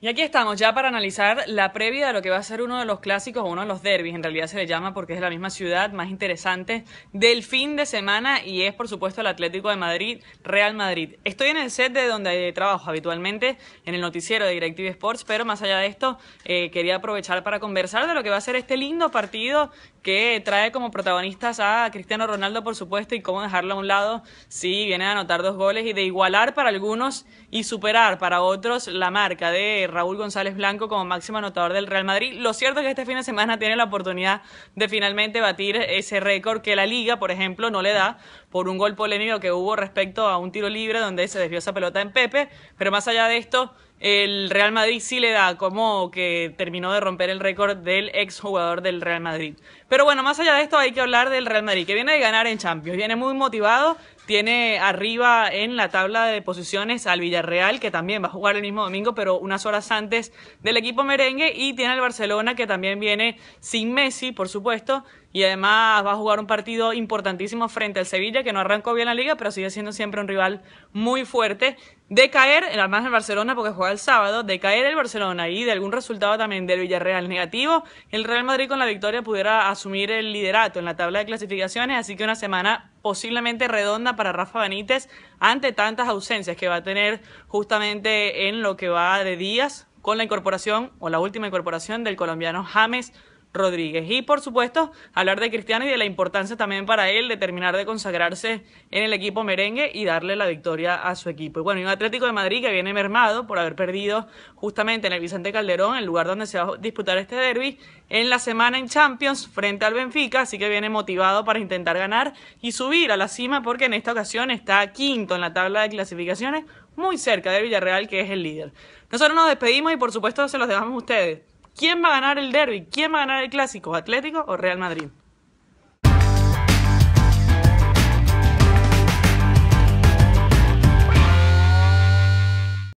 Y aquí estamos ya para analizar la previa de lo que va a ser uno de los clásicos, uno de los derbis, en realidad se le llama porque es la misma ciudad, más interesante del fin de semana y es por supuesto el Atlético de Madrid, Real Madrid. Estoy en el set de donde trabajo habitualmente, en el noticiero de Directive Sports, pero más allá de esto eh, quería aprovechar para conversar de lo que va a ser este lindo partido que trae como protagonistas a Cristiano Ronaldo, por supuesto, y cómo dejarlo a un lado si viene a anotar dos goles y de igualar para algunos y superar para otros la marca de Raúl González Blanco como máximo anotador del Real Madrid. Lo cierto es que este fin de semana tiene la oportunidad de finalmente batir ese récord que la liga, por ejemplo, no le da, por un gol polémico que hubo respecto a un tiro libre donde se desvió esa pelota en Pepe, pero más allá de esto, el Real Madrid sí le da como que terminó de romper el récord del ex jugador del Real Madrid. Pero bueno, más allá de esto hay que hablar del Real Madrid, que viene de ganar en Champions, viene muy motivado, tiene arriba en la tabla de posiciones al Villarreal, que también va a jugar el mismo domingo, pero unas horas antes del equipo merengue, y tiene al Barcelona, que también viene sin Messi, por supuesto, y además va a jugar un partido importantísimo frente al Sevilla que no arrancó bien la liga, pero sigue siendo siempre un rival muy fuerte. De caer, además del Barcelona, porque juega el sábado, de caer el Barcelona y de algún resultado también del Villarreal negativo, el Real Madrid con la victoria pudiera asumir el liderato en la tabla de clasificaciones, así que una semana posiblemente redonda para Rafa Benítez ante tantas ausencias que va a tener justamente en lo que va de días con la incorporación o la última incorporación del colombiano James Rodríguez. Y por supuesto, hablar de Cristiano y de la importancia también para él de terminar de consagrarse en el equipo merengue y darle la victoria a su equipo. Y bueno, y un Atlético de Madrid que viene mermado por haber perdido justamente en el Vicente Calderón, el lugar donde se va a disputar este derby, en la semana en Champions frente al Benfica, así que viene motivado para intentar ganar y subir a la cima porque en esta ocasión está quinto en la tabla de clasificaciones, muy cerca de Villarreal que es el líder. Nosotros nos despedimos y por supuesto se los dejamos a ustedes ¿Quién va a ganar el derby? ¿Quién va a ganar el clásico? ¿Atlético o Real Madrid?